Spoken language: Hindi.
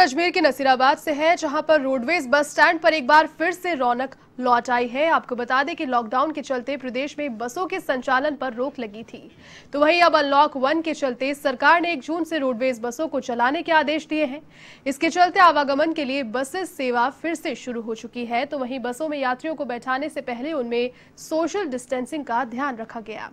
अजमेर के नसीराबाद से है जहां पर रोडवेज बस स्टैंड पर एक बार फिर से रौनक लौट आई है आपको बता दें कि लॉकडाउन के चलते प्रदेश में बसों के संचालन पर रोक लगी थी तो वहीं अब अनलॉक वन के चलते सरकार ने 1 जून से रोडवेज बसों को चलाने के आदेश दिए हैं इसके चलते आवागमन के लिए बसेस सेवा फिर से शुरू हो चुकी है तो वहीं बसों में यात्रियों को बैठाने से पहले उनमें सोशल डिस्टेंसिंग का ध्यान रखा गया